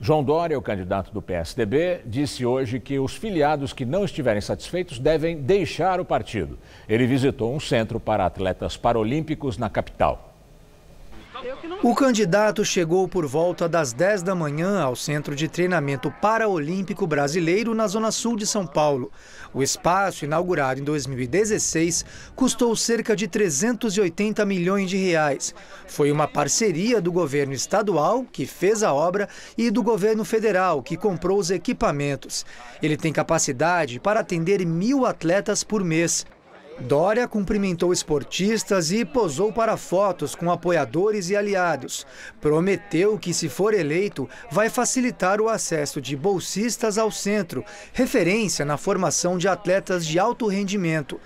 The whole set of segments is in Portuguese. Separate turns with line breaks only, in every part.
João Dória, o candidato do PSDB, disse hoje que os filiados que não estiverem satisfeitos devem deixar o partido. Ele visitou um centro para atletas paralímpicos na capital.
O candidato chegou por volta das 10 da manhã ao Centro de Treinamento Paraolímpico Brasileiro, na Zona Sul de São Paulo. O espaço, inaugurado em 2016, custou cerca de 380 milhões de reais. Foi uma parceria do governo estadual, que fez a obra, e do governo federal, que comprou os equipamentos. Ele tem capacidade para atender mil atletas por mês. Dória cumprimentou esportistas e posou para fotos com apoiadores e aliados. Prometeu que, se for eleito, vai facilitar o acesso de bolsistas ao centro, referência na formação de atletas de alto rendimento.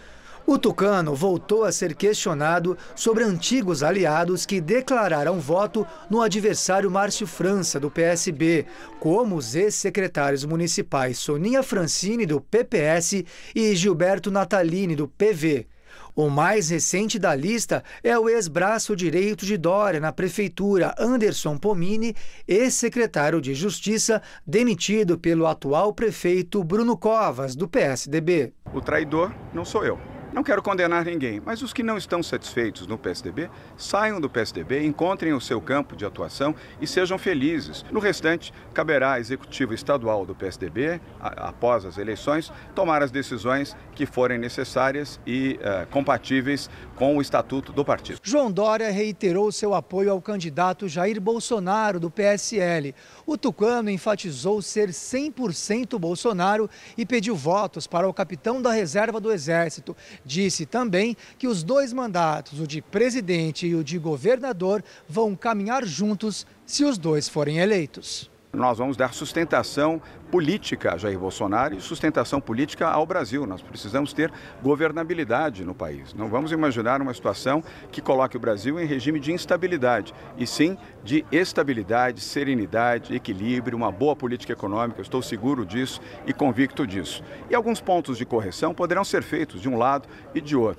O Tucano voltou a ser questionado sobre antigos aliados que declararam voto no adversário Márcio França, do PSB, como os ex-secretários municipais Soninha Francini, do PPS, e Gilberto Natalini, do PV. O mais recente da lista é o ex-braço direito de Dória na prefeitura, Anderson Pomini, ex-secretário de Justiça, demitido pelo atual prefeito Bruno Covas, do PSDB.
O traidor não sou eu. Não quero condenar ninguém, mas os que não estão satisfeitos no PSDB, saiam do PSDB, encontrem o seu campo de atuação e sejam felizes. No restante, caberá à executiva estadual do PSDB, a, após as eleições, tomar as decisões que forem necessárias e uh, compatíveis com o estatuto do partido.
João Dória reiterou seu apoio ao candidato Jair Bolsonaro do PSL. O tucano enfatizou ser 100% Bolsonaro e pediu votos para o capitão da reserva do Exército. Disse também que os dois mandatos, o de presidente e o de governador, vão caminhar juntos se os dois forem eleitos
nós vamos dar sustentação política a Jair Bolsonaro e sustentação política ao Brasil. Nós precisamos ter governabilidade no país. Não vamos imaginar uma situação que coloque o Brasil em regime de instabilidade, e sim de estabilidade, serenidade, equilíbrio, uma boa política econômica. Eu estou seguro disso e convicto disso. E alguns pontos de correção poderão ser feitos de um lado e de outro.